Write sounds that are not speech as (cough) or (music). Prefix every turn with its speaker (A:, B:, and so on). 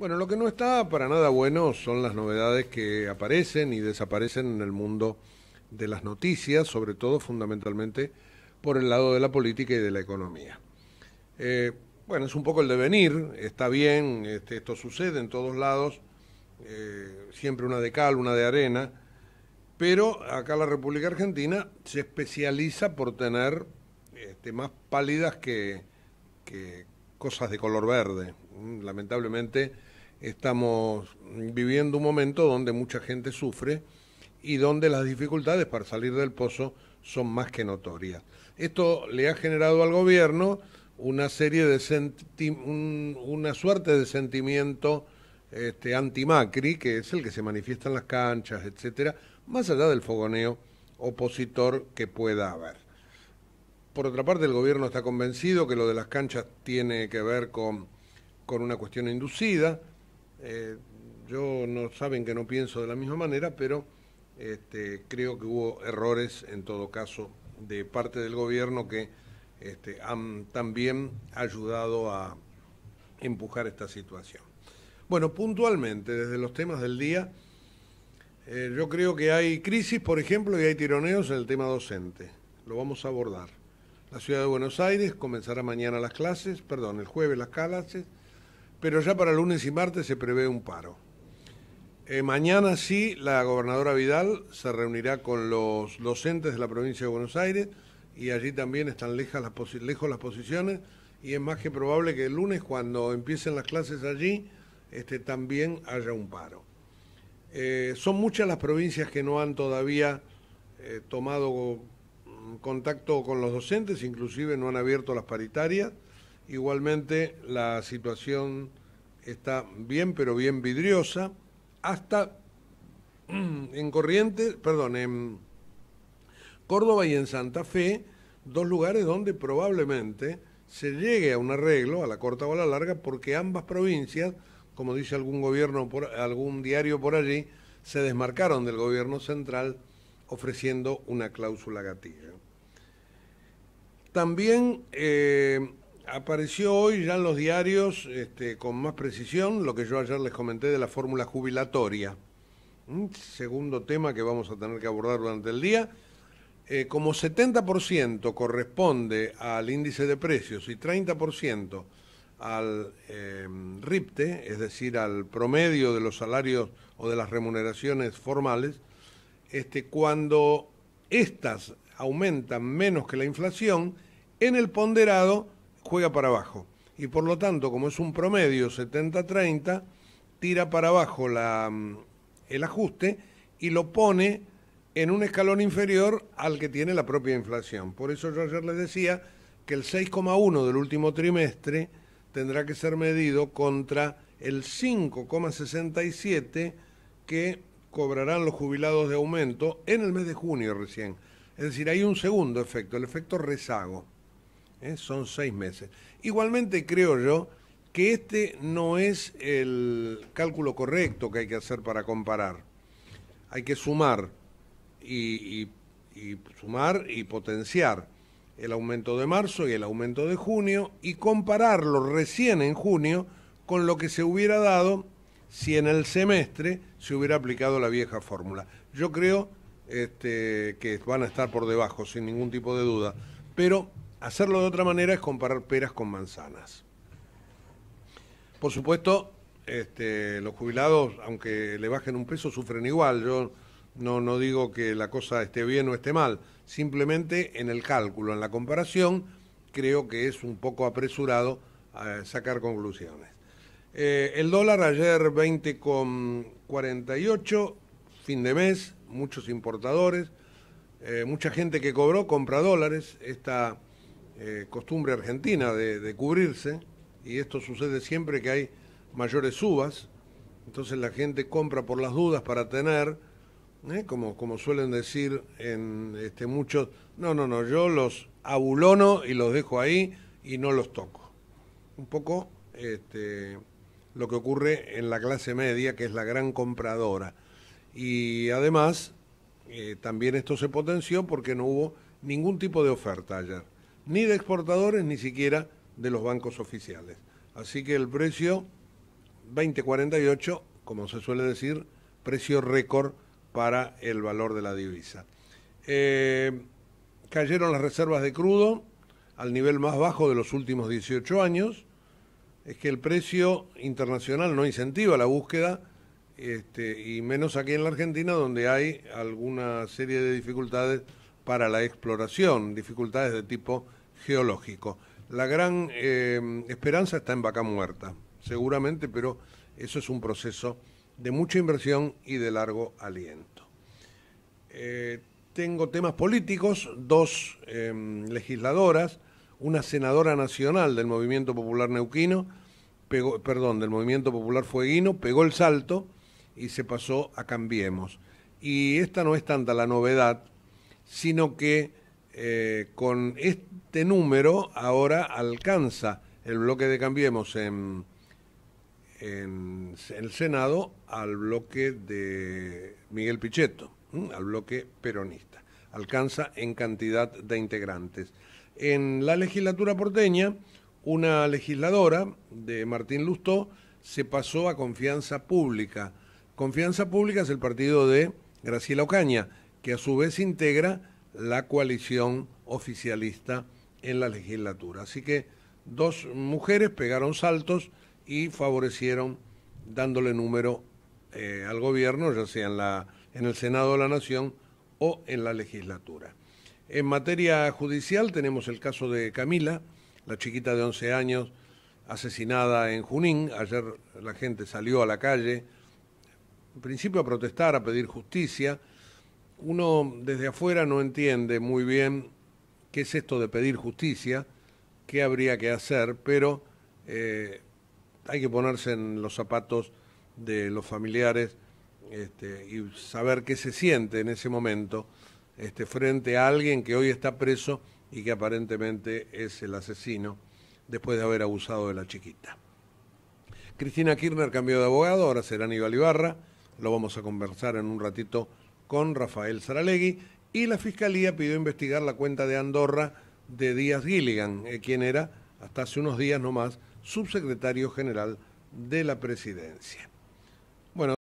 A: Bueno, lo que no está para nada bueno son las novedades que aparecen y desaparecen en el mundo de las noticias, sobre todo fundamentalmente por el lado de la política y de la economía. Eh, bueno, es un poco el devenir, está bien, este, esto sucede en todos lados, eh, siempre una de cal, una de arena, pero acá la República Argentina se especializa por tener este, más pálidas que cosas de color verde. Mm, lamentablemente Estamos viviendo un momento donde mucha gente sufre y donde las dificultades para salir del pozo son más que notorias. Esto le ha generado al gobierno una serie de una suerte de sentimiento este, anti que es el que se manifiesta en las canchas, etcétera, más allá del fogoneo opositor que pueda haber. Por otra parte, el gobierno está convencido que lo de las canchas tiene que ver con, con una cuestión inducida, eh, yo no saben que no pienso de la misma manera, pero este, creo que hubo errores en todo caso de parte del gobierno que este, han también ayudado a empujar esta situación. Bueno, puntualmente, desde los temas del día, eh, yo creo que hay crisis, por ejemplo, y hay tironeos en el tema docente. Lo vamos a abordar. La ciudad de Buenos Aires comenzará mañana las clases, perdón, el jueves las clases, pero ya para lunes y martes se prevé un paro. Eh, mañana sí, la gobernadora Vidal se reunirá con los docentes de la provincia de Buenos Aires y allí también están lejos las posiciones y es más que probable que el lunes cuando empiecen las clases allí este, también haya un paro. Eh, son muchas las provincias que no han todavía eh, tomado mm, contacto con los docentes, inclusive no han abierto las paritarias. Igualmente la situación está bien, pero bien vidriosa, hasta (clears throat) en Corrientes, perdón, en Córdoba y en Santa Fe, dos lugares donde probablemente se llegue a un arreglo, a la corta o a la larga, porque ambas provincias, como dice algún gobierno, por, algún diario por allí, se desmarcaron del gobierno central ofreciendo una cláusula gatilla. También eh, apareció hoy ya en los diarios este, con más precisión lo que yo ayer les comenté de la fórmula jubilatoria. Mm, segundo tema que vamos a tener que abordar durante el día. Eh, como 70% corresponde al índice de precios y 30% al em, RIPTE, es decir, al promedio de los salarios o de las remuneraciones formales, este, cuando estas aumentan menos que la inflación, en el ponderado juega para abajo. Y por lo tanto, como es un promedio 70-30, tira para abajo mm, el ajuste y lo pone en un escalón inferior al que tiene la propia inflación. Por eso yo ayer les decía que el 6,1 del último trimestre tendrá que ser medido contra el 5,67 que cobrarán los jubilados de aumento en el mes de junio recién. Es decir, hay un segundo efecto, el efecto rezago. ¿eh? son seis meses. Igualmente creo yo que este no es el cálculo correcto que hay que hacer para comparar. Hay que sumar y, sumar y potenciar el aumento de marzo y el aumento de junio y compararlo recién en junio con lo que se hubiera dado si en el semestre se hubiera aplicado la vieja fórmula. Yo creo este, que van a estar por debajo, sin ningún tipo de duda, pero Hacerlo de otra manera es comparar peras con manzanas. Por supuesto, este, los jubilados, aunque le bajen un peso, sufren igual. Yo no, digo que la cosa esté bien o esté mal. Simplemente en el cálculo, en la comparación, creo que es un poco apresurado eh, sacar conclusiones. Eh, el dólar ayer 20,48, fin de mes, muchos importadores, eh, mucha gente que cobró compra dólares. Eh, costumbre argentina de, cubrirse, y esto sucede siempre que hay mayores subas, entonces la gente compra por las dudas para tener, ¿eh? como, como suelen decir en este, muchos, no, no, no, yo los abulono y los dejo ahí y no los toco. Un poco este, lo que ocurre en la clase media, que es la gran compradora. Y además, eh, también esto se potenció porque no hubo ningún tipo de oferta ayer ni de exportadores, ni siquiera de los bancos oficiales. Así que el precio 2048, como se suele decir, precio récord para el valor de la divisa. Eh, cayeron las reservas de crudo al nivel más bajo de los últimos 18 años. Es que el precio internacional no incentiva la búsqueda, este, y menos aquí en la Argentina, donde hay alguna serie de dificultades para la exploración, dificultades de tipo geológico. La gran eh, esperanza está en Vaca Muerta, seguramente, pero eso es un proceso de mucha inversión y de largo aliento. Eh, tengo temas políticos, dos em, legisladoras, una senadora nacional del Movimiento Popular Neuquino, perdón, del Movimiento Popular Fueguino, pegó el salto y se pasó a Cambiemos. Y esta no es tanta la novedad, sino que eh, con este número ahora alcanza el bloque de Cambiemos en, el Senado al bloque de Miguel Pichetto, al bloque peronista. Alcanza en cantidad de integrantes. En la legislatura porteña, una legisladora de Martín Lustó se pasó a Confianza Pública. Confianza Pública es el partido de Graciela Ocaña que a su vez integra la coalición oficialista en la legislatura. Así que dos mujeres pegaron saltos y favorecieron dándole número eh, al gobierno, ya sea en, en el Senado de la Nación o en la legislatura. En materia judicial tenemos el caso de Camila, la chiquita de 11 años asesinada en Junín. Ayer la gente salió a la calle, en principio a protestar, a pedir justicia, uno desde afuera no entiende muy bien qué es esto de pedir justicia, qué habría que hacer, pero eh, hay que ponerse en los zapatos de los familiares este, y saber qué se siente en ese momento este, frente a alguien que hoy está preso y que aparentemente es el asesino después de haber abusado de la chiquita. Cristina Kirchner cambió de abogado, ahora será Aníbal Ibarra, lo vamos a conversar en un ratito con Rafael Saralegui y la Fiscalía pidió investigar la cuenta de Andorra de Díaz Gilligan, eh, quien era hasta hace unos días nomás subsecretario general de la presidencia. Bueno,